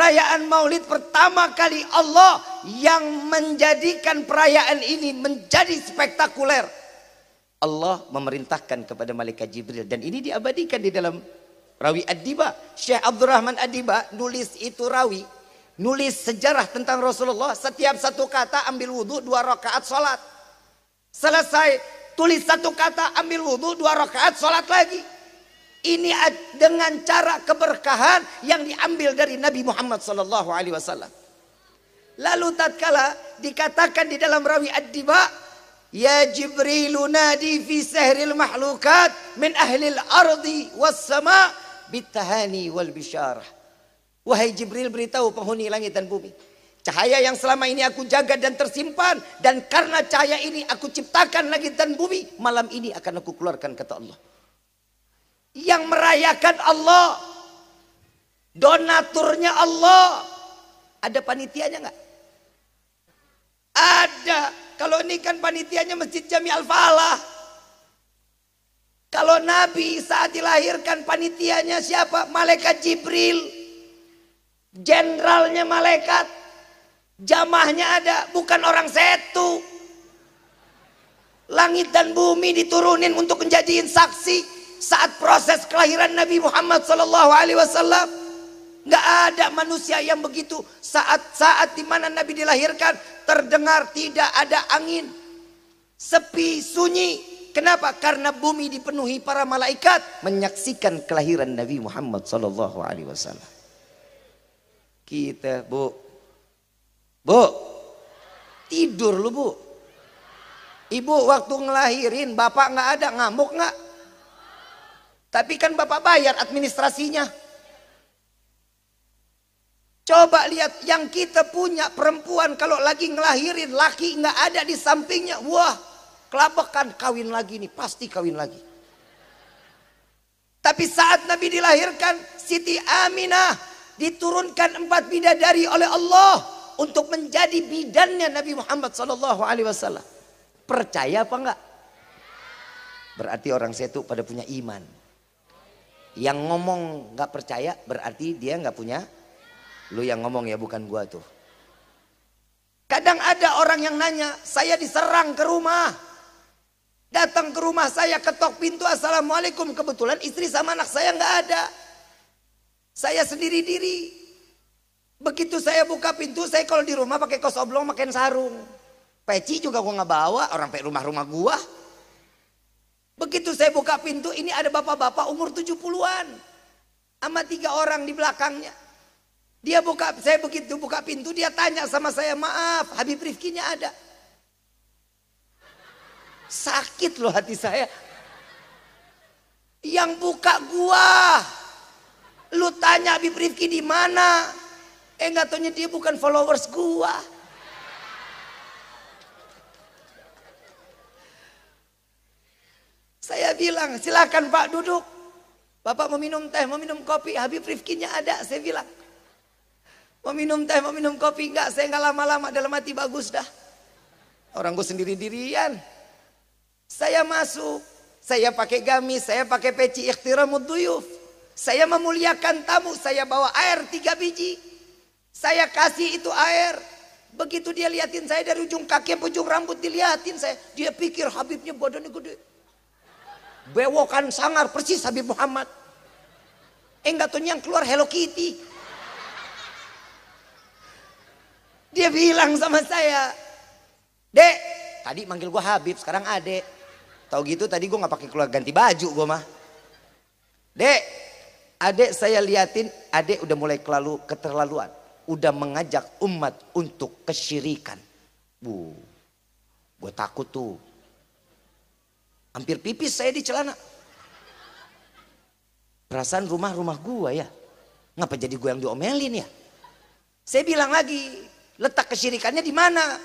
perayaan maulid pertama kali Allah yang menjadikan perayaan ini menjadi spektakuler. Allah memerintahkan kepada malaikat Jibril dan ini diabadikan di dalam Rawi Adiba. Syekh Abdurrahman Adiba nulis itu rawi, nulis sejarah tentang Rasulullah. Setiap satu kata ambil wudhu dua rakaat sholat. Selesai tulis satu kata ambil wudhu dua rakaat sholat lagi. Ini dengan cara keberkahan yang diambil dari Nabi Muhammad sallallahu alaihi wasallam. Lalu tatkala dikatakan di dalam rawi Ad-Diba, "Ya Jibril nadi fi sahril mahlukat min ahli al-ardi was sama bitahani wal bisyarah." Wahai Jibril beritahu penghuni langit dan bumi, cahaya yang selama ini aku jaga dan tersimpan dan karena cahaya ini aku ciptakan langit dan bumi, malam ini akan aku keluarkan kata Allah yang merayakan Allah, donaturnya Allah. Ada panitianya nggak? Ada. Kalau ini kan panitianya Masjid Jami Al-Falah. Kalau Nabi saat dilahirkan panitianya siapa? Malaikat Jibril. Jenderalnya malaikat. Jamahnya ada, bukan orang setu. Langit dan bumi diturunin untuk menjadiin saksi saat proses kelahiran Nabi Muhammad Sallallahu Alaihi Wasallam nggak ada manusia yang begitu saat saat dimana Nabi dilahirkan terdengar tidak ada angin sepi sunyi kenapa karena bumi dipenuhi para malaikat menyaksikan kelahiran Nabi Muhammad Sallallahu Alaihi Wasallam kita bu bu tidur lu bu ibu waktu ngelahirin bapak nggak ada ngamuk nggak tapi kan Bapak bayar administrasinya. Coba lihat yang kita punya perempuan kalau lagi ngelahirin laki nggak ada di sampingnya. Wah, kelabakan kawin lagi nih, pasti kawin lagi. Tapi saat Nabi dilahirkan, Siti Aminah diturunkan empat bidadari oleh Allah untuk menjadi bidannya Nabi Muhammad Shallallahu Alaihi Wasallam. Percaya apa enggak? Berarti orang setu pada punya iman. Yang ngomong nggak percaya berarti dia nggak punya. Lu yang ngomong ya bukan gua tuh. Kadang ada orang yang nanya, saya diserang ke rumah. Datang ke rumah saya, ketok pintu, Assalamualaikum. Kebetulan istri sama anak saya nggak ada. Saya sendiri diri. Begitu saya buka pintu, saya kalau di rumah pakai kos oblong, pakai sarung. Peci juga gua nggak bawa, orang pek rumah-rumah gua. Begitu saya buka pintu, ini ada bapak-bapak umur 70-an. Sama tiga orang di belakangnya. Dia buka, saya begitu buka pintu, dia tanya sama saya, maaf Habib Rifkinya ada. Sakit loh hati saya. Yang buka gua. Lu tanya Habib Rifki di mana? Eh nggak tanya dia bukan followers gua. bilang, silakan Pak duduk. Bapak mau minum teh, mau minum kopi. Habib Rifkinya ada, saya bilang. Mau minum teh, mau minum kopi. Enggak, saya enggak lama-lama dalam hati bagus dah. Orang gue sendiri-dirian. Saya masuk. Saya pakai gamis, saya pakai peci ikhtiramud duyuf. Saya memuliakan tamu, saya bawa air tiga biji. Saya kasih itu air. Begitu dia liatin saya dari ujung kaki ujung rambut diliatin saya. Dia pikir Habibnya badannya gede bewokan sangar persis Habib Muhammad enggak tuh yang keluar Hello Kitty dia bilang sama saya Dek tadi manggil gue Habib sekarang Ade tau gitu tadi gue nggak pakai keluar ganti baju gue mah Dek Ade saya liatin Ade udah mulai kelalu, keterlaluan Udah mengajak umat untuk kesyirikan Bu, Gue takut tuh Hampir pipis saya di celana. Perasaan rumah-rumah gua ya. Ngapa jadi gua yang diomelin ya? Saya bilang lagi, letak kesyirikannya di mana?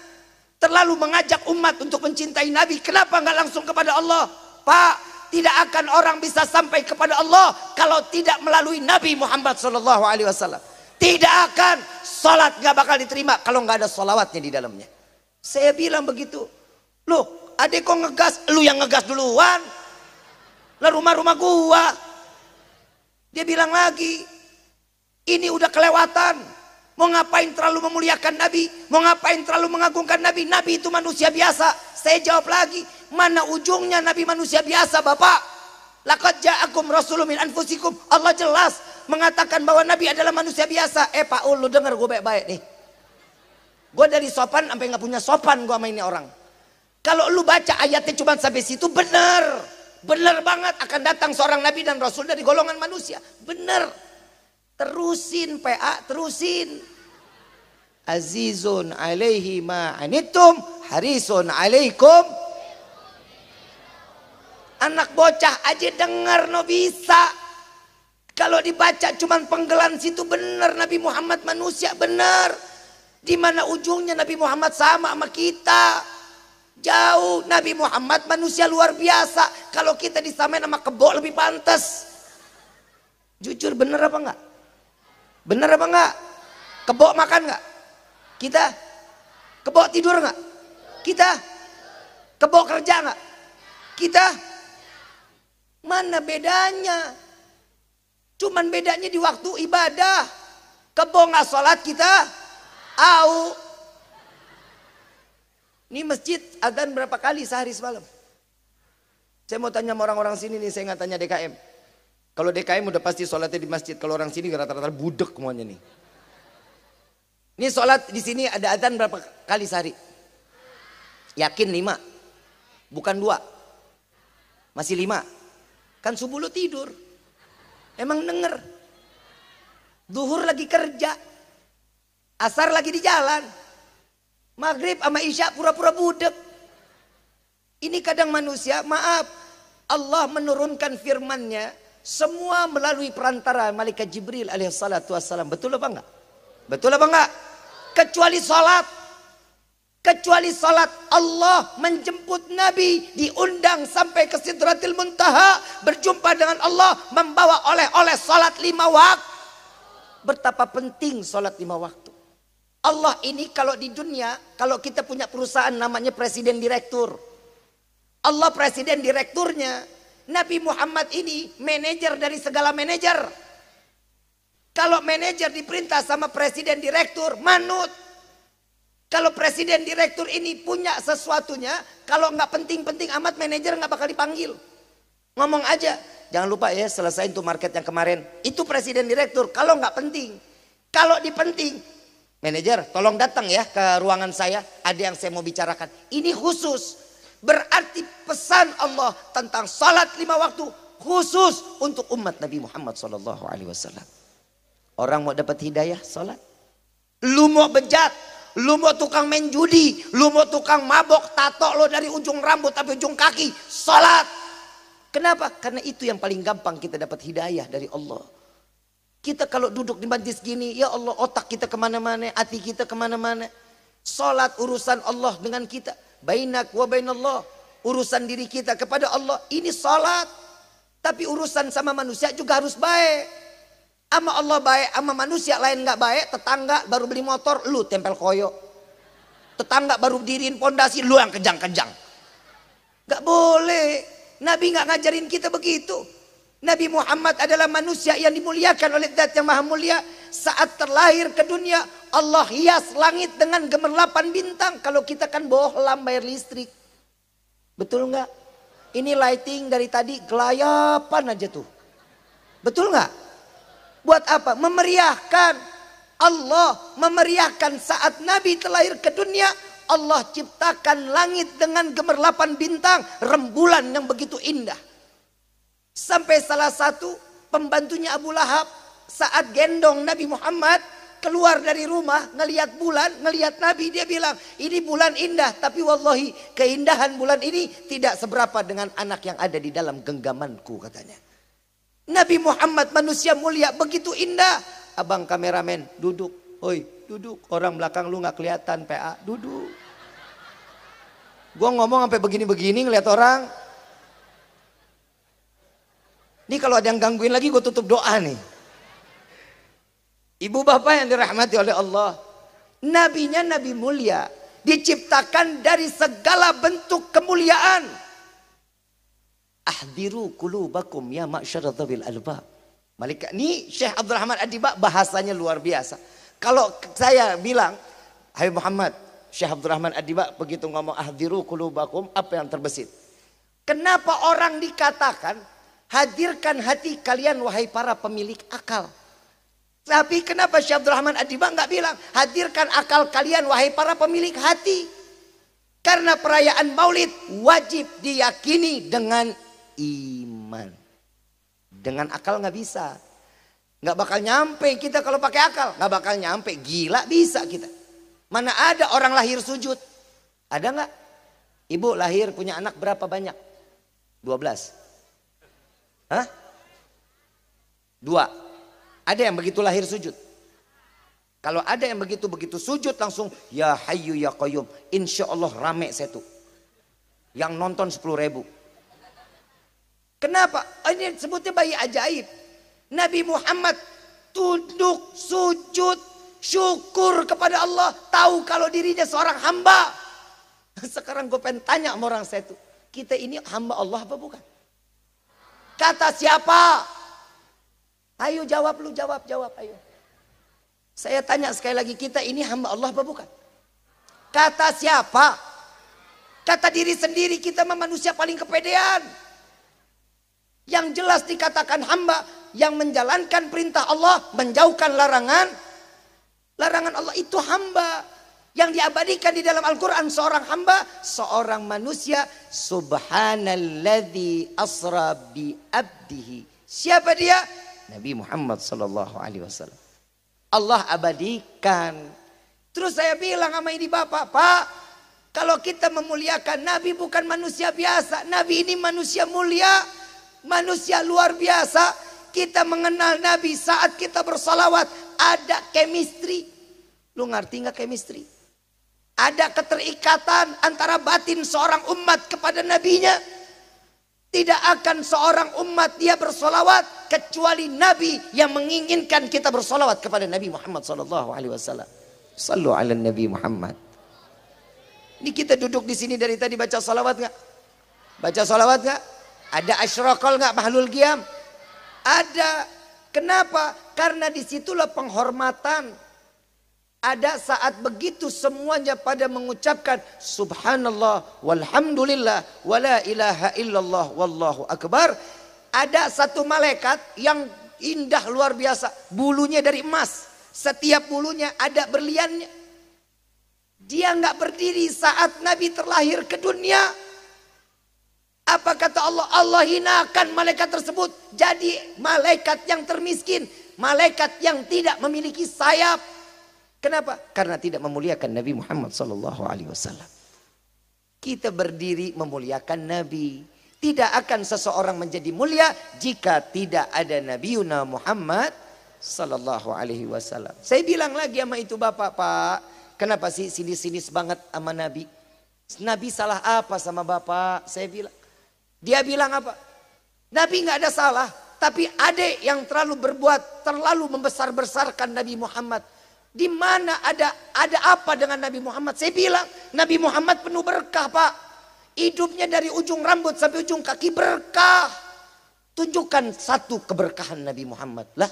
Terlalu mengajak umat untuk mencintai Nabi. Kenapa nggak langsung kepada Allah? Pak, tidak akan orang bisa sampai kepada Allah kalau tidak melalui Nabi Muhammad Shallallahu Alaihi Wasallam. Tidak akan salat nggak bakal diterima kalau nggak ada solawatnya di dalamnya. Saya bilang begitu. Loh, Adik kok ngegas, lu yang ngegas duluan. Lah rumah-rumah gua. Dia bilang lagi, ini udah kelewatan. Mau ngapain terlalu memuliakan Nabi? Mau ngapain terlalu mengagungkan Nabi? Nabi itu manusia biasa. Saya jawab lagi, mana ujungnya Nabi manusia biasa, Bapak? Laqad ja'akum rasulum min anfusikum. Allah jelas mengatakan bahwa Nabi adalah manusia biasa. Eh Pak Ul, lu denger gue baik-baik nih. Gue dari sopan sampai gak punya sopan gue sama ini orang. Kalau lu baca ayatnya cuma sampai situ benar. Benar banget akan datang seorang nabi dan rasul dari golongan manusia. Benar. Terusin PA, terusin. Azizun alaihi ma'anitum harisun alaikum. Anak bocah aja dengar no bisa. Kalau dibaca cuma penggelan situ benar Nabi Muhammad manusia benar. Di mana ujungnya Nabi Muhammad sama sama kita. Jauh Nabi Muhammad manusia luar biasa. Kalau kita disamain sama kebo lebih pantas. Jujur bener apa enggak? Bener apa enggak? Kebo makan enggak? Kita kebo tidur enggak? Kita kebo kerja enggak? Kita mana bedanya? Cuman bedanya di waktu ibadah. Kebo enggak sholat kita au ini masjid adzan berapa kali sehari semalam? Saya mau tanya sama orang-orang sini nih, saya nggak tanya DKM. Kalau DKM udah pasti sholatnya di masjid, kalau orang sini rata-rata budek semuanya nih. Ini sholat di sini ada adzan berapa kali sehari? Yakin lima, bukan dua, masih lima. Kan subuh lo tidur, emang denger. Duhur lagi kerja, asar lagi di jalan, Maghrib sama Isya pura-pura budek. Ini kadang manusia, maaf. Allah menurunkan firmannya semua melalui perantara malaikat Jibril alaihissalatu wassalam. Betul apa enggak? Betul apa enggak? Kecuali salat. Kecuali salat Allah menjemput Nabi diundang sampai ke Sidratil Muntaha berjumpa dengan Allah membawa oleh-oleh salat lima waktu. Betapa penting salat lima waktu. Allah ini kalau di dunia, kalau kita punya perusahaan namanya presiden direktur. Allah presiden direkturnya. Nabi Muhammad ini manajer dari segala manajer. Kalau manajer diperintah sama presiden direktur, manut. Kalau presiden direktur ini punya sesuatunya, kalau nggak penting-penting amat manajer nggak bakal dipanggil. Ngomong aja, jangan lupa ya selesain tuh market yang kemarin. Itu presiden direktur, kalau nggak penting. Kalau dipenting, Manajer, tolong datang ya ke ruangan saya. Ada yang saya mau bicarakan. Ini khusus. Berarti pesan Allah tentang salat lima waktu khusus untuk umat Nabi Muhammad Shallallahu Alaihi Wasallam. Orang mau dapat hidayah salat. Lu mau bejat, lu mau tukang main judi, lu mau tukang mabok, tato lo dari ujung rambut tapi ujung kaki, salat. Kenapa? Karena itu yang paling gampang kita dapat hidayah dari Allah. Kita kalau duduk di majlis gini, ya Allah otak kita kemana-mana, hati kita kemana-mana. Salat urusan Allah dengan kita. Bainak wa bainallah. Urusan diri kita kepada Allah. Ini salat. Tapi urusan sama manusia juga harus baik. Sama Allah baik, sama manusia lain nggak baik. Tetangga baru beli motor, lu tempel koyo. Tetangga baru diriin pondasi, lu yang kejang-kejang. Gak boleh. Nabi nggak ngajarin kita begitu. Nabi Muhammad adalah manusia yang dimuliakan oleh zat yang maha mulia. Saat terlahir ke dunia, Allah hias langit dengan gemerlapan bintang. Kalau kita kan bohlam bayar listrik. Betul nggak? Ini lighting dari tadi gelayapan aja tuh. Betul nggak? Buat apa? Memeriahkan. Allah memeriahkan saat Nabi terlahir ke dunia. Allah ciptakan langit dengan gemerlapan bintang. Rembulan yang begitu indah. Sampai salah satu pembantunya Abu Lahab saat gendong Nabi Muhammad keluar dari rumah ngelihat bulan, ngelihat Nabi dia bilang, "Ini bulan indah, tapi wallahi keindahan bulan ini tidak seberapa dengan anak yang ada di dalam genggamanku," katanya. Nabi Muhammad manusia mulia begitu indah. Abang kameramen duduk. Oi, duduk. Orang belakang lu nggak kelihatan PA. Duduk. Gua ngomong sampai begini-begini ngelihat orang, ini kalau ada yang gangguin lagi gue tutup doa nih. Ibu bapak yang dirahmati oleh Allah. Nabinya nabi mulia. Diciptakan dari segala bentuk kemuliaan. Ahdiru kulubakum ya ma'asyaradzabil albab. Malika. Ini Syekh Abdul Rahman Adiba bahasanya luar biasa. Kalau saya bilang, Hai Muhammad, Syekh Abdul Rahman Adiba begitu ngomong ahdiru kulubakum, apa yang terbesit? Kenapa orang dikatakan Hadirkan hati kalian wahai para pemilik akal. Tapi kenapa Syekh Abdul Rahman Adibah nggak bilang hadirkan akal kalian wahai para pemilik hati? Karena perayaan Maulid wajib diyakini dengan iman. Dengan akal nggak bisa. Nggak bakal nyampe kita kalau pakai akal. Nggak bakal nyampe. Gila bisa kita. Mana ada orang lahir sujud? Ada nggak? Ibu lahir punya anak berapa banyak? 12. Hah? Dua. Ada yang begitu lahir sujud. Kalau ada yang begitu begitu sujud langsung ya hayu ya koyum. Insya Allah rame saya tuh, Yang nonton sepuluh ribu. Kenapa? Oh, ini sebutnya bayi ajaib. Nabi Muhammad tunduk, sujud, syukur kepada Allah. Tahu kalau dirinya seorang hamba. Sekarang gue pengen tanya sama orang saya tuh, Kita ini hamba Allah apa bukan? Kata siapa? Ayo jawab lu, jawab, jawab, ayo. Saya tanya sekali lagi, kita ini hamba Allah apa bukan? Kata siapa? Kata diri sendiri, kita mah manusia paling kepedean. Yang jelas dikatakan hamba, yang menjalankan perintah Allah, menjauhkan larangan. Larangan Allah itu hamba. Yang diabadikan di dalam Al-Quran seorang hamba, seorang manusia. Subhanalladzi asra bi abdihi. Siapa dia? Nabi Muhammad sallallahu alaihi wasallam. Allah abadikan. Terus saya bilang sama ini Bapak, Pak, kalau kita memuliakan Nabi bukan manusia biasa. Nabi ini manusia mulia, manusia luar biasa. Kita mengenal Nabi saat kita bersalawat ada chemistry. Lu ngerti nggak chemistry? Ada keterikatan antara batin seorang umat kepada nabinya. Tidak akan seorang umat dia bersolawat kecuali nabi yang menginginkan kita bersolawat kepada Nabi Muhammad sallallahu alaihi wasallam. Sallu ala Nabi Muhammad. Ini kita duduk di sini dari tadi baca salawat nggak? Baca salawat nggak? Ada asyraqal nggak mahlul giam? Ada. Kenapa? Karena disitulah penghormatan ada saat begitu semuanya pada mengucapkan subhanallah walhamdulillah wala ilaha illallah wallahu akbar ada satu malaikat yang indah luar biasa bulunya dari emas setiap bulunya ada berliannya dia nggak berdiri saat Nabi terlahir ke dunia apa kata Allah Allah hinakan malaikat tersebut jadi malaikat yang termiskin malaikat yang tidak memiliki sayap Kenapa? Karena tidak memuliakan Nabi Muhammad Sallallahu Alaihi Wasallam. Kita berdiri memuliakan Nabi. Tidak akan seseorang menjadi mulia jika tidak ada Nabi Nabiuna Muhammad Sallallahu Alaihi Wasallam. Saya bilang lagi sama itu bapak, pak. Kenapa sih sinis-sinis banget sama Nabi? Nabi salah apa sama bapak? Saya bilang. Dia bilang apa? Nabi nggak ada salah. Tapi ada yang terlalu berbuat, terlalu membesar-besarkan Nabi Muhammad di mana ada ada apa dengan Nabi Muhammad? Saya bilang, Nabi Muhammad penuh berkah, Pak. Hidupnya dari ujung rambut sampai ujung kaki berkah. Tunjukkan satu keberkahan Nabi Muhammad. Lah,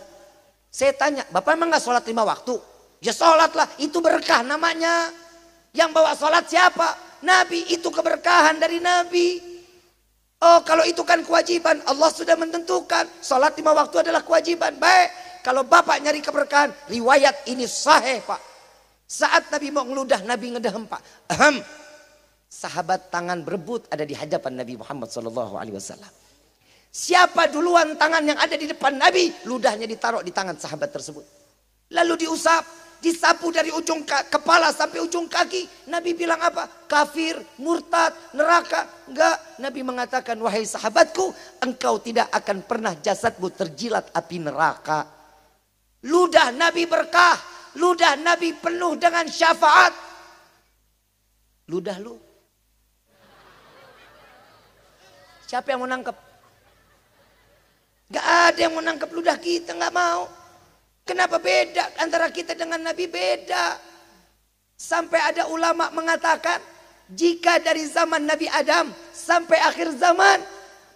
saya tanya, Bapak emang gak sholat lima waktu? Ya sholat lah, itu berkah namanya. Yang bawa sholat siapa? Nabi, itu keberkahan dari Nabi. Oh kalau itu kan kewajiban Allah sudah menentukan sholat lima waktu adalah kewajiban Baik kalau bapak nyari keberkahan, riwayat ini sahih pak. Saat Nabi mau ngeludah, Nabi ngedahem pak. Ahem. Sahabat tangan berebut ada di hadapan Nabi Muhammad SAW. Siapa duluan tangan yang ada di depan Nabi, ludahnya ditaruh di tangan sahabat tersebut. Lalu diusap, disapu dari ujung kepala sampai ujung kaki. Nabi bilang apa? Kafir, murtad, neraka. Enggak. Nabi mengatakan, wahai sahabatku, engkau tidak akan pernah jasadmu terjilat api neraka. Ludah Nabi berkah. Ludah Nabi penuh dengan syafaat. Ludah lu. Siapa yang mau nangkep? Gak ada yang mau nangkep ludah kita, gak mau. Kenapa beda antara kita dengan Nabi beda? Sampai ada ulama mengatakan, jika dari zaman Nabi Adam sampai akhir zaman,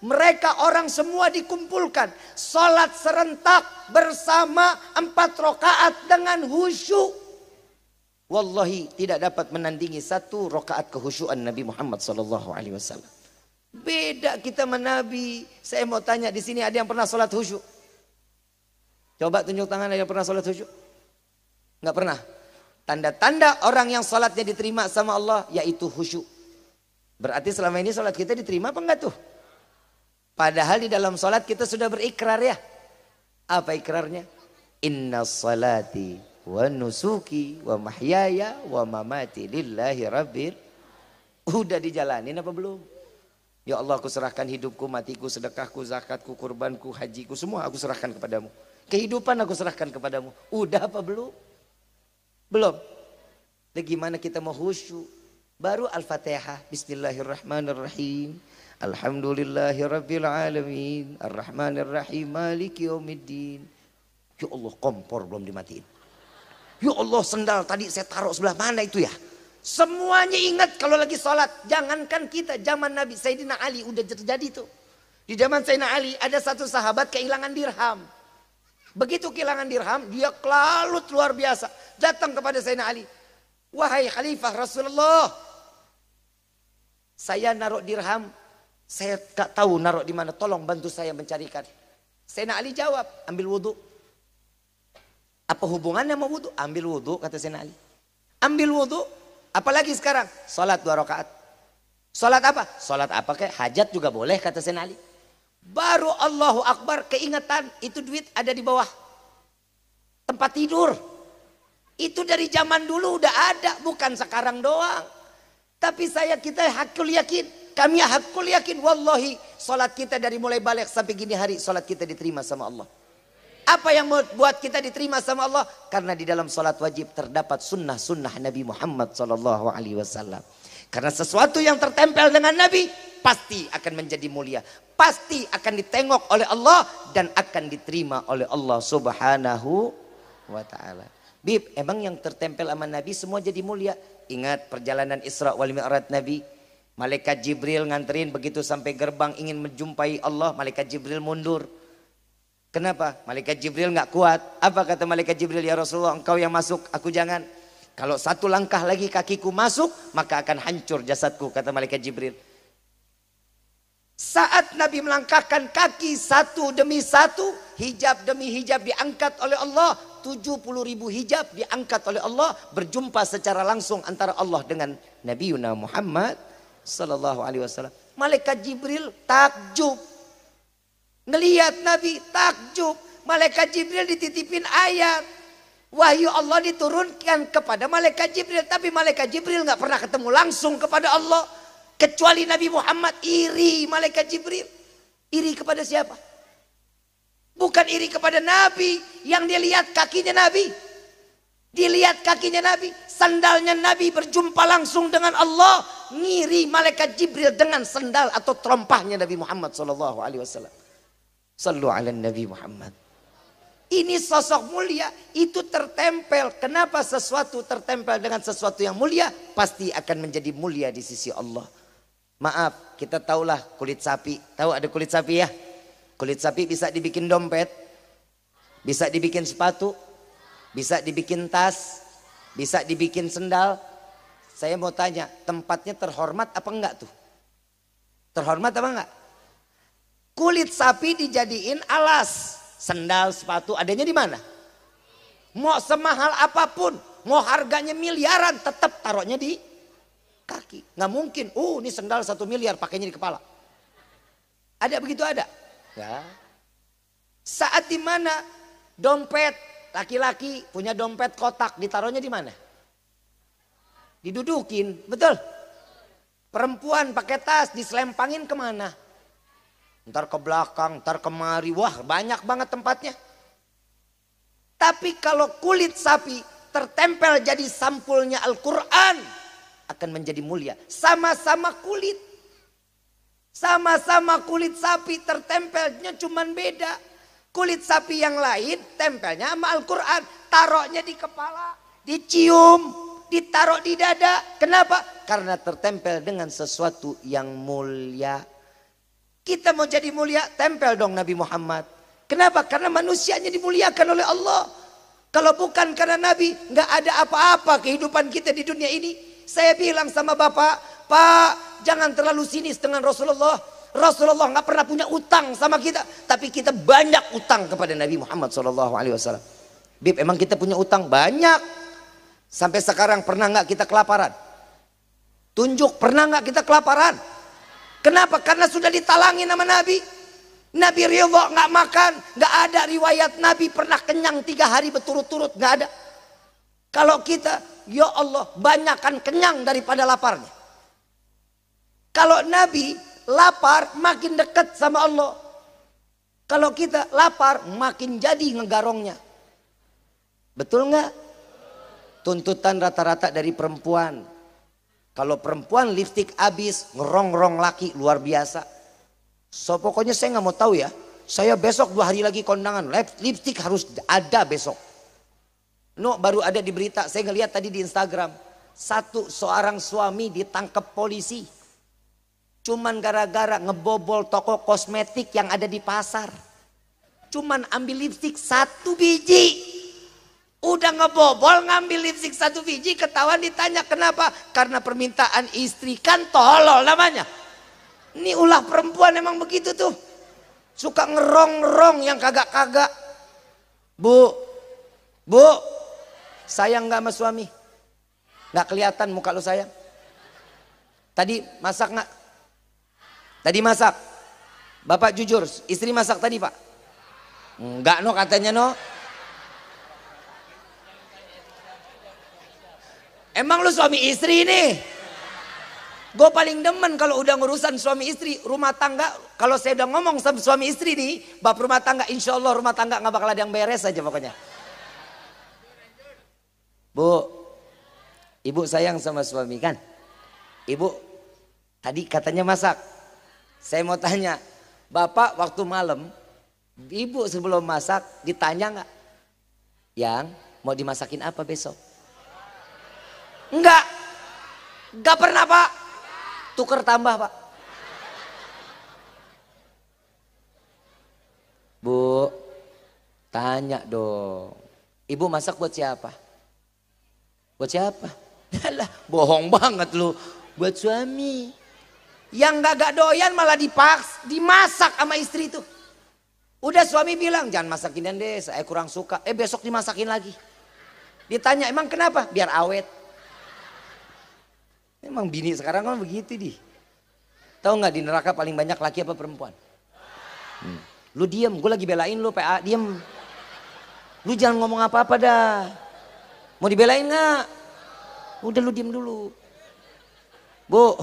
mereka orang semua dikumpulkan. Sholat serentak bersama empat rokaat dengan khusyuk. Wallahi tidak dapat menandingi satu rokaat kehusuan Nabi Muhammad Sallallahu Alaihi Wasallam. Beda kita menabi. Saya mau tanya di sini ada yang pernah sholat khusyuk? Coba tunjuk tangan ada yang pernah sholat khusyuk? Enggak pernah. Tanda-tanda orang yang sholatnya diterima sama Allah yaitu khusyuk. Berarti selama ini sholat kita diterima apa enggak tuh? Padahal di dalam sholat kita sudah berikrar ya. Apa ikrarnya? Inna salati wa nusuki wa mahyaya wa mamati lillahi rabbil. Udah dijalanin apa belum? Ya Allah aku serahkan hidupku, matiku, sedekahku, zakatku, kurbanku, hajiku. Semua aku serahkan kepadamu. Kehidupan aku serahkan kepadamu. Udah apa belum? Belum. Dan gimana kita mau khusyuk? Baru Al-Fatihah. Bismillahirrahmanirrahim. Alhamdulillahi Rabbil Alamin Ar-Rahmanir Rahim Maliki Yawmiddin Ya Allah kompor belum dimatiin Ya Allah sendal tadi saya taruh sebelah mana itu ya Semuanya ingat kalau lagi sholat Jangankan kita zaman Nabi Sayyidina Ali udah terjadi tuh Di zaman Sayyidina Ali ada satu sahabat kehilangan dirham Begitu kehilangan dirham dia kelalut luar biasa Datang kepada Sayyidina Ali Wahai Khalifah Rasulullah saya naruh dirham saya tak tahu naruh di mana, tolong bantu saya mencarikan. Saya Sena Ali jawab, ambil wudhu. Apa hubungannya sama wudhu? Ambil wudhu, kata Sena Ali. Ambil wudhu, apalagi sekarang? Salat dua rakaat. Salat apa? Salat apa kayak hajat juga boleh, kata Sena Ali. Baru Allahu Akbar keingetan, itu duit ada di bawah tempat tidur. Itu dari zaman dulu udah ada, bukan sekarang doang. Tapi saya kita hakul yakin. Kami hakul yakin wallahi salat kita dari mulai balik sampai gini hari salat kita diterima sama Allah. Apa yang membuat kita diterima sama Allah? Karena di dalam salat wajib terdapat sunnah-sunnah Nabi Muhammad sallallahu alaihi wasallam. Karena sesuatu yang tertempel dengan Nabi pasti akan menjadi mulia, pasti akan ditengok oleh Allah dan akan diterima oleh Allah Subhanahu wa taala. Bib, emang yang tertempel sama Nabi semua jadi mulia? Ingat perjalanan Isra wal Mi'raj Nabi Malaikat Jibril nganterin begitu sampai gerbang ingin menjumpai Allah, malaikat Jibril mundur. Kenapa? Malaikat Jibril nggak kuat. Apa kata malaikat Jibril ya Rasulullah, engkau yang masuk, aku jangan. Kalau satu langkah lagi kakiku masuk, maka akan hancur jasadku, kata malaikat Jibril. Saat Nabi melangkahkan kaki satu demi satu, hijab demi hijab diangkat oleh Allah. 70 ribu hijab diangkat oleh Allah, berjumpa secara langsung antara Allah dengan Nabi Yuna Muhammad Sallallahu Alaihi Wasallam. Malaikat Jibril takjub. Ngeliat Nabi takjub. Malaikat Jibril dititipin ayat. Wahyu Allah diturunkan kepada malaikat Jibril. Tapi malaikat Jibril nggak pernah ketemu langsung kepada Allah. Kecuali Nabi Muhammad iri malaikat Jibril. Iri kepada siapa? Bukan iri kepada Nabi. Yang dilihat kakinya Nabi. Dilihat kakinya Nabi. Sandalnya Nabi berjumpa langsung dengan Allah ngiri malaikat Jibril dengan sendal atau terompahnya Nabi Muhammad sallallahu alaihi wasallam. Sallu ala Nabi Muhammad. Ini sosok mulia itu tertempel. Kenapa sesuatu tertempel dengan sesuatu yang mulia pasti akan menjadi mulia di sisi Allah. Maaf, kita tahulah kulit sapi. Tahu ada kulit sapi ya? Kulit sapi bisa dibikin dompet, bisa dibikin sepatu, bisa dibikin tas, bisa dibikin sendal, saya mau tanya, tempatnya terhormat apa enggak tuh? Terhormat apa enggak? Kulit sapi dijadiin alas, sendal, sepatu adanya di mana? Mau semahal apapun, mau harganya miliaran, tetap taruhnya di kaki. Nggak mungkin, uh ini sendal satu miliar pakainya di kepala. Ada begitu ada? Ya. Saat dimana dompet laki-laki punya dompet kotak ditaruhnya di mana? Didudukin, betul. Perempuan pakai tas diselempangin kemana? Ntar ke belakang, ntar kemari. Wah banyak banget tempatnya. Tapi kalau kulit sapi tertempel jadi sampulnya Al-Quran. Akan menjadi mulia. Sama-sama kulit. Sama-sama kulit sapi tertempelnya cuman beda. Kulit sapi yang lain tempelnya sama Al-Quran. Taruhnya di kepala, dicium ditaruh di dada. Kenapa? Karena tertempel dengan sesuatu yang mulia. Kita mau jadi mulia, tempel dong Nabi Muhammad. Kenapa? Karena manusianya dimuliakan oleh Allah. Kalau bukan karena Nabi, nggak ada apa-apa kehidupan kita di dunia ini. Saya bilang sama Bapak, Pak, jangan terlalu sinis dengan Rasulullah. Rasulullah nggak pernah punya utang sama kita, tapi kita banyak utang kepada Nabi Muhammad SAW. Bib, emang kita punya utang banyak. Sampai sekarang pernah nggak kita kelaparan? Tunjuk pernah nggak kita kelaparan? Kenapa? Karena sudah ditalangi nama Nabi. Nabi ridho nggak makan, nggak ada riwayat Nabi pernah kenyang tiga hari berturut-turut nggak ada. Kalau kita, ya Allah, banyakkan kenyang daripada laparnya. Kalau Nabi lapar makin dekat sama Allah. Kalau kita lapar makin jadi ngegarongnya. Betul nggak? Tuntutan rata-rata dari perempuan. Kalau perempuan lipstick habis, ngerong-rong laki luar biasa. So pokoknya saya nggak mau tahu ya. Saya besok dua hari lagi kondangan. Lipstick harus ada besok. No baru ada di berita. Saya ngeliat tadi di Instagram. Satu seorang suami ditangkap polisi. Cuman gara-gara ngebobol toko kosmetik yang ada di pasar. Cuman ambil lipstick satu biji. Udah ngebobol ngambil lipstick satu biji ketahuan ditanya kenapa? Karena permintaan istri kan tolol namanya. Ini ulah perempuan emang begitu tuh. Suka ngerong rong yang kagak-kagak. Bu, bu, sayang gak sama suami? Gak kelihatan muka lu sayang. Tadi masak nggak Tadi masak. Bapak jujur, istri masak tadi pak? nggak no katanya no. Emang lu suami istri ini? Gue paling demen kalau udah ngurusan suami istri, rumah tangga. Kalau saya udah ngomong sama suami istri nih, bab rumah tangga, insya Allah rumah tangga nggak bakal ada yang beres aja pokoknya. Bu, ibu sayang sama suami kan? Ibu, tadi katanya masak. Saya mau tanya, bapak waktu malam, ibu sebelum masak ditanya nggak? Yang mau dimasakin apa besok? Enggak. Enggak pernah pak. Tuker tambah pak. Bu, tanya dong. Ibu masak buat siapa? Buat siapa? Alah, bohong banget lu. Buat suami. Yang gak, gak doyan malah dipaks, dimasak sama istri itu. Udah suami bilang, jangan masakin deh, saya kurang suka. Eh besok dimasakin lagi. Ditanya, emang kenapa? Biar awet. Emang bini sekarang kan begitu di. Tahu nggak di neraka paling banyak laki apa perempuan? Hmm. Lu diem, gue lagi belain lu PA, diem. Lu jangan ngomong apa-apa dah. Mau dibelain nggak? Udah lu diem dulu. Bu,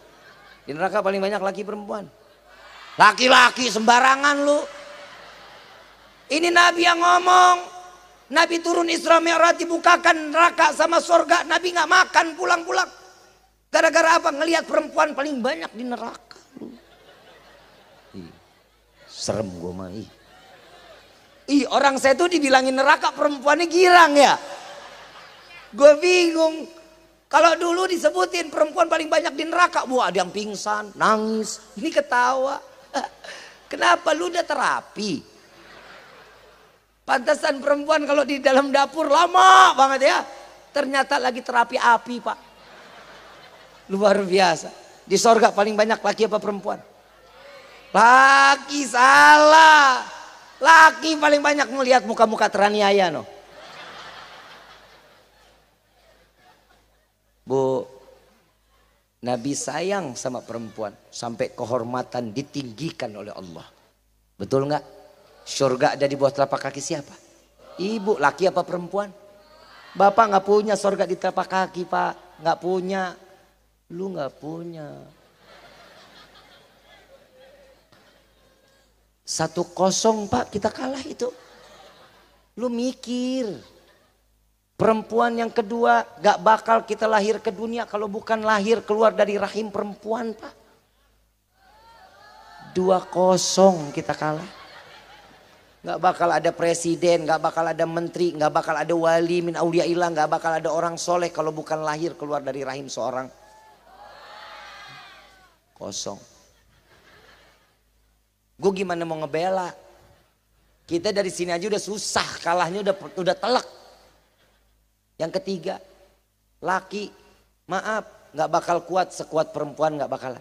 di neraka paling banyak laki perempuan. Laki-laki sembarangan lu. Ini Nabi yang ngomong. Nabi turun Isra Mi'raj dibukakan neraka sama surga. Nabi nggak makan pulang-pulang. Gara-gara apa? Ngelihat perempuan paling banyak di neraka. Lu. Ih, serem gue mah. Ih. Ih, orang saya tuh dibilangin neraka perempuannya girang ya. Gue bingung. Kalau dulu disebutin perempuan paling banyak di neraka, wah ada yang pingsan, nangis, ini ketawa. Kenapa lu udah terapi? Pantasan perempuan kalau di dalam dapur lama banget ya. Ternyata lagi terapi api pak. Luar biasa. Di sorga paling banyak laki apa perempuan? Laki salah. Laki paling banyak melihat muka-muka teraniaya no. Bu, Nabi sayang sama perempuan sampai kehormatan ditinggikan oleh Allah. Betul nggak? sorga ada di bawah telapak kaki siapa? Ibu, laki apa perempuan? Bapak nggak punya sorga di telapak kaki pak, nggak punya. Lu nggak punya. Satu kosong pak kita kalah itu. Lu mikir. Perempuan yang kedua gak bakal kita lahir ke dunia kalau bukan lahir keluar dari rahim perempuan pak. Dua kosong kita kalah. Gak bakal ada presiden, gak bakal ada menteri, gak bakal ada wali min aulia ilah, gak bakal ada orang soleh kalau bukan lahir keluar dari rahim seorang kosong. Gue gimana mau ngebela? Kita dari sini aja udah susah, kalahnya udah udah telak. Yang ketiga, laki, maaf, nggak bakal kuat sekuat perempuan nggak bakal.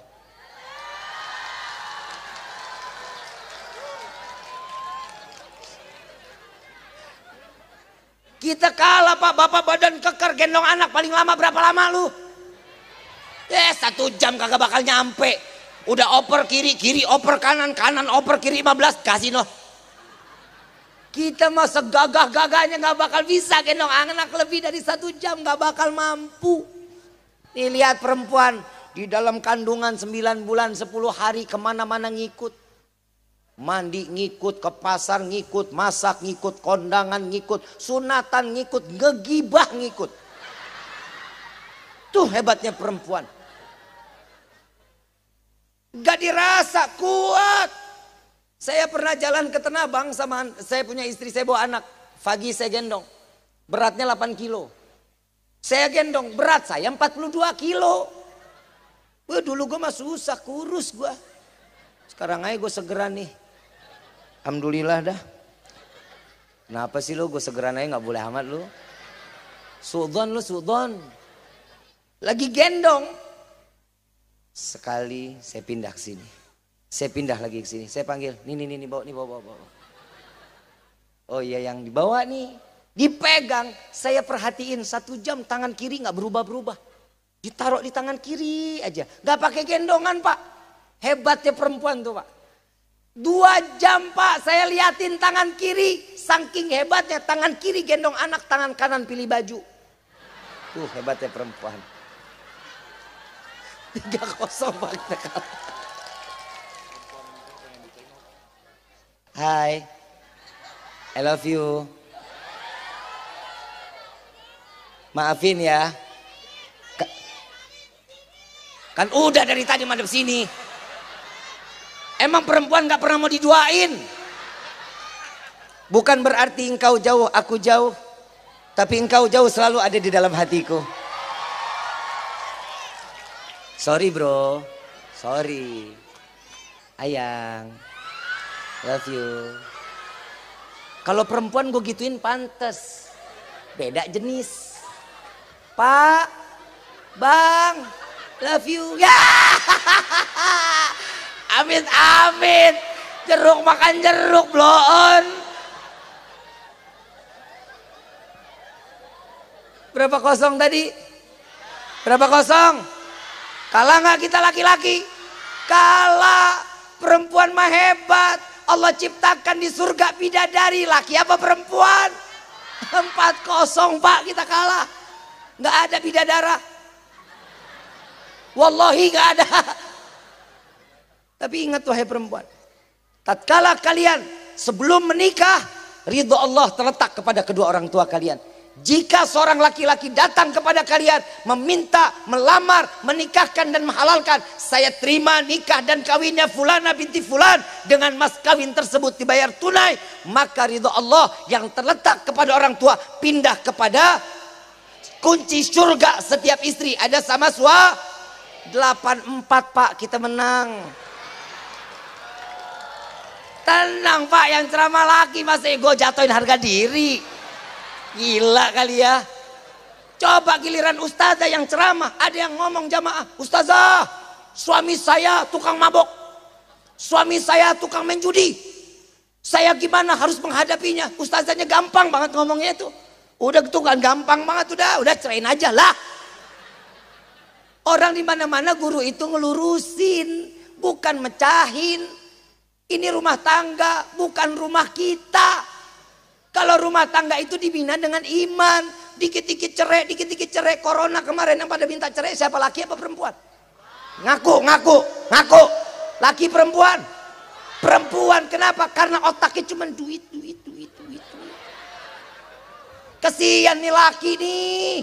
Kita kalah pak, bapak badan keker gendong anak paling lama berapa lama lu? Eh satu jam kagak bakal nyampe. Udah oper kiri, kiri oper kanan, kanan oper kiri 15, kasino. Kita masa gagah-gagahnya nggak bakal bisa gendong anak lebih dari satu jam nggak bakal mampu. Nih lihat perempuan di dalam kandungan 9 bulan 10 hari kemana-mana ngikut. Mandi ngikut, ke pasar ngikut, masak ngikut, kondangan ngikut, sunatan ngikut, ngegibah ngikut. Tuh hebatnya perempuan. Gak dirasa kuat. Saya pernah jalan ke Tenabang sama saya punya istri saya bawa anak. Pagi saya gendong. Beratnya 8 kilo. Saya gendong berat saya 42 kilo. Wah, dulu gue masih susah kurus gue. Sekarang aja gue segera nih. Alhamdulillah dah. Kenapa sih lo gue segera aja gak boleh amat lo. Sudon lo sudon. Lagi gendong Sekali saya pindah ke sini. Saya pindah lagi ke sini. Saya panggil, "Nih, nih, nih, bawa nih, bawa, bawa, bawa." Oh iya yang dibawa nih dipegang saya perhatiin satu jam tangan kiri nggak berubah-berubah ditaruh di tangan kiri aja nggak pakai gendongan pak hebatnya perempuan tuh pak dua jam pak saya liatin tangan kiri saking hebatnya tangan kiri gendong anak tangan kanan pilih baju tuh hebatnya perempuan Tiga kosong Pak Hai. I love you. Maafin ya. kan udah dari tadi madep sini. Emang perempuan gak pernah mau diduain. Bukan berarti engkau jauh, aku jauh. Tapi engkau jauh selalu ada di dalam hatiku. Sorry bro, sorry. Ayang, love you. Kalau perempuan gue gituin pantas. Beda jenis. Pak, bang, love you. Ya, Amin amin. Jeruk makan jeruk, bloon. Berapa kosong tadi? Berapa kosong? Kalah nggak kita laki-laki? Kalah. Perempuan mah hebat. Allah ciptakan di surga bidadari laki apa perempuan? Empat kosong pak kita kalah. Nggak ada bidadara. Wallahi nggak ada. Tapi ingat wahai perempuan. Tatkala kalian sebelum menikah, ridho Allah terletak kepada kedua orang tua kalian. Jika seorang laki-laki datang kepada kalian meminta, melamar, menikahkan dan menghalalkan, saya terima nikah dan kawinnya fulana binti fulan dengan mas kawin tersebut dibayar tunai, maka ridho Allah yang terletak kepada orang tua pindah kepada kunci surga setiap istri. Ada sama sua 84 Pak, kita menang. Tenang Pak, yang ceramah laki masih gue jatuhin harga diri. Gila kali ya. Coba giliran ustazah yang ceramah, ada yang ngomong jamaah, ustazah, suami saya tukang mabok. Suami saya tukang main judi. Saya gimana harus menghadapinya? Ustazahnya gampang banget ngomongnya itu. Udah gitu kan gampang banget udah, udah cerain aja lah. Orang di mana-mana guru itu ngelurusin, bukan mecahin. Ini rumah tangga, bukan rumah kita. Kalau rumah tangga itu dibina dengan iman, dikit-dikit cerai, dikit-dikit cerai. Corona kemarin yang pada minta cerai siapa laki apa perempuan? Ngaku, ngaku, ngaku. Laki perempuan. Perempuan kenapa? Karena otaknya cuma duit, duit, duit, duit. duit. Kesian nih laki nih.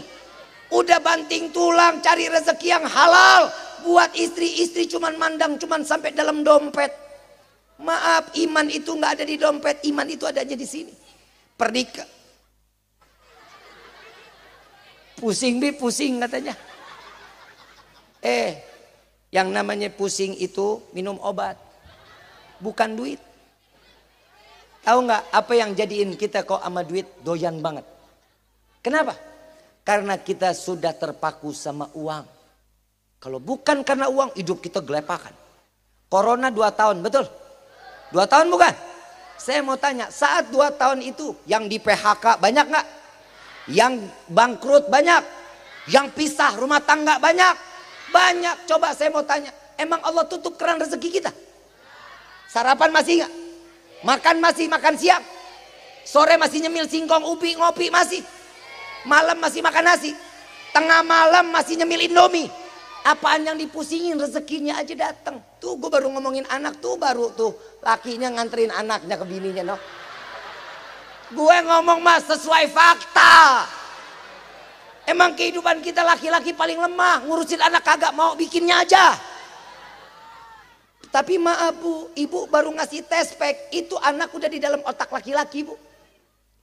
Udah banting tulang cari rezeki yang halal. Buat istri-istri cuman mandang cuman sampai dalam dompet. Maaf iman itu nggak ada di dompet, iman itu adanya di sini pernikah. Pusing bi pusing katanya. Eh, yang namanya pusing itu minum obat. Bukan duit. Tahu nggak apa yang jadiin kita kok ama duit doyan banget? Kenapa? Karena kita sudah terpaku sama uang. Kalau bukan karena uang, hidup kita gelepakan. Corona dua tahun, betul? Dua tahun bukan? Saya mau tanya, saat dua tahun itu yang di PHK banyak nggak? Yang bangkrut banyak? Yang pisah rumah tangga banyak? Banyak. Coba saya mau tanya, emang Allah tutup keran rezeki kita? Sarapan masih nggak? Makan masih makan siang? Sore masih nyemil singkong, ubi, ngopi masih? Malam masih makan nasi? Tengah malam masih nyemil indomie? Apaan yang dipusingin rezekinya aja datang. Tuh gue baru ngomongin anak tuh baru tuh lakinya nganterin anaknya ke bininya noh. Gue ngomong mas sesuai fakta. Emang kehidupan kita laki-laki paling lemah ngurusin anak kagak mau bikinnya aja. Tapi maaf bu, ibu baru ngasih tespek itu anak udah di dalam otak laki-laki bu.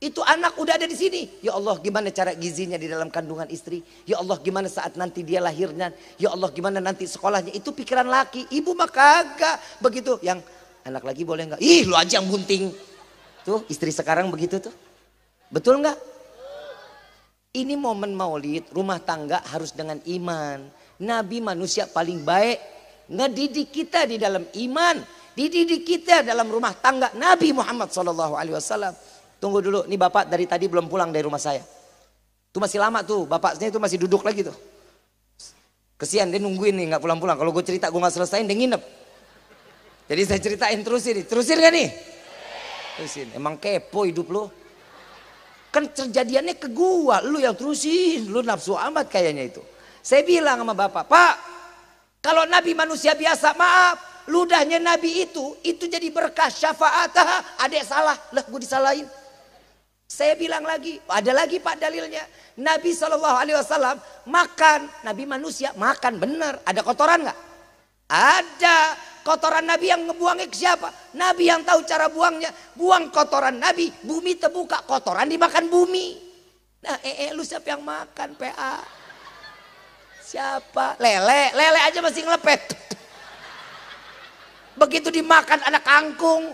Itu anak udah ada di sini. Ya Allah, gimana cara gizinya di dalam kandungan istri? Ya Allah, gimana saat nanti dia lahirnya? Ya Allah, gimana nanti sekolahnya? Itu pikiran laki. Ibu mah kagak begitu. Yang anak lagi boleh nggak? Ih, lu aja yang bunting. Tuh, istri sekarang begitu tuh. Betul nggak? Ini momen maulid, rumah tangga harus dengan iman. Nabi manusia paling baik. Ngedidik kita di dalam iman. Dididik kita dalam rumah tangga Nabi Muhammad SAW. Tunggu dulu, ini bapak dari tadi belum pulang dari rumah saya. Itu masih lama tuh, bapaknya itu masih duduk lagi tuh. Kesian dia nungguin nih gak pulang-pulang. Kalau gue cerita gue nggak selesaiin dia nginep. Jadi saya ceritain terus ini, terusin gak nih? Terusin. Emang kepo hidup lo. Kan terjadiannya ke gua, lu yang terusin, lu nafsu amat kayaknya itu. Saya bilang sama bapak, Pak, kalau Nabi manusia biasa, maaf, ludahnya Nabi itu, itu jadi berkah syafaat. Ada salah, lah gue disalahin. Saya bilang lagi, ada lagi Pak dalilnya. Nabi Shallallahu Alaihi Wasallam makan, Nabi manusia makan bener Ada kotoran nggak? Ada kotoran Nabi yang ngebuangnya ke siapa? Nabi yang tahu cara buangnya. Buang kotoran Nabi, bumi terbuka, kotoran dimakan bumi. Nah, -e, lu siapa yang makan PA? Siapa? Lele, lele aja masih ngelepet. Begitu dimakan anak kangkung,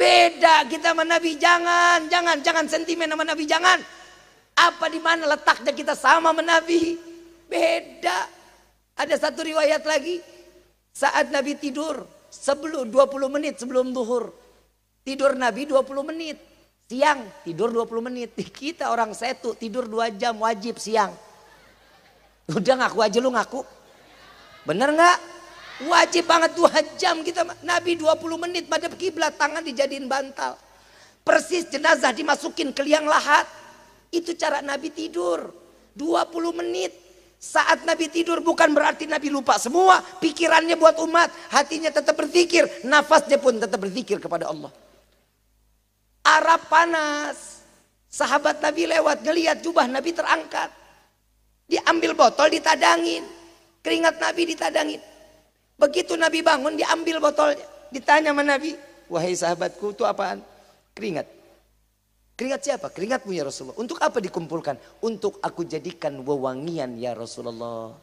Beda kita sama Nabi jangan, jangan, jangan sentimen sama Nabi jangan. Apa di mana letaknya kita sama sama Nabi? Beda. Ada satu riwayat lagi saat Nabi tidur sebelum 20 menit sebelum duhur. Tidur Nabi 20 menit. Siang tidur 20 menit. Kita orang setu tidur 2 jam wajib siang. Udah ngaku aja lu ngaku. Bener nggak? Wajib banget dua jam kita Nabi 20 menit pada kiblat tangan dijadiin bantal. Persis jenazah dimasukin ke liang lahat. Itu cara Nabi tidur. 20 menit. Saat Nabi tidur bukan berarti Nabi lupa semua. Pikirannya buat umat. Hatinya tetap berzikir. Nafasnya pun tetap berzikir kepada Allah. Arab panas. Sahabat Nabi lewat ngeliat jubah Nabi terangkat. Diambil botol ditadangin. Keringat Nabi ditadangin. Begitu Nabi bangun diambil botolnya. Ditanya sama Nabi, wahai sahabatku itu apaan? Keringat. Keringat siapa? Keringatmu ya Rasulullah. Untuk apa dikumpulkan? Untuk aku jadikan wewangian ya Rasulullah.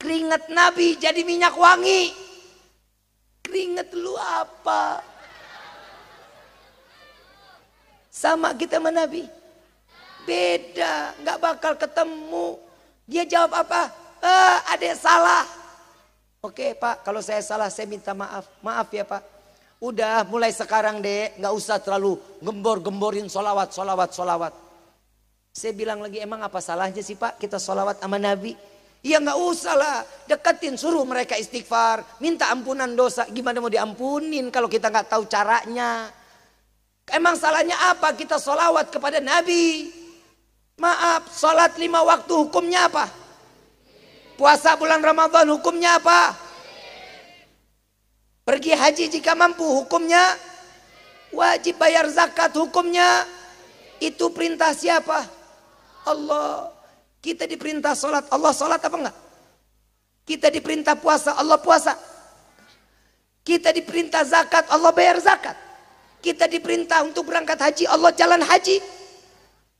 Keringat Nabi jadi minyak wangi. Keringat lu apa? Sama kita sama Nabi. Beda, nggak bakal ketemu. Dia jawab apa? Eh, ada salah. Oke pak, kalau saya salah saya minta maaf. Maaf ya pak. Udah mulai sekarang deh, nggak usah terlalu gembor-gemborin solawat, solawat, solawat. Saya bilang lagi, emang apa salahnya sih pak kita solawat sama Nabi? Ya nggak usah lah, deketin suruh mereka istighfar, minta ampunan dosa. Gimana mau diampunin kalau kita nggak tahu caranya? Emang salahnya apa kita solawat kepada Nabi? Maaf, sholat lima waktu hukumnya apa? Puasa bulan Ramadan hukumnya apa? Pergi haji jika mampu hukumnya wajib bayar zakat hukumnya itu perintah siapa? Allah. Kita diperintah sholat Allah sholat apa enggak? Kita diperintah puasa, Allah puasa. Kita diperintah zakat, Allah bayar zakat. Kita diperintah untuk berangkat haji, Allah jalan haji.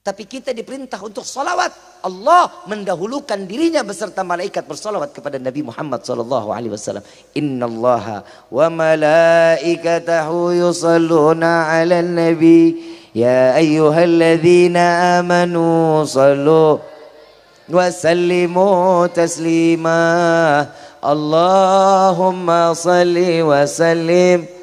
Tapi kita diperintah untuk salawat. Allah mendahulukan dirinya beserta malaikat bersalawat kepada Nabi Muhammad sallallahu alaihi wasallam. Inna Allah wa malaikatahu yusalluna ala nabi. Ya ayyuhalladzina amanu sallu wa sallimu taslima. Allahumma salli wa sallim.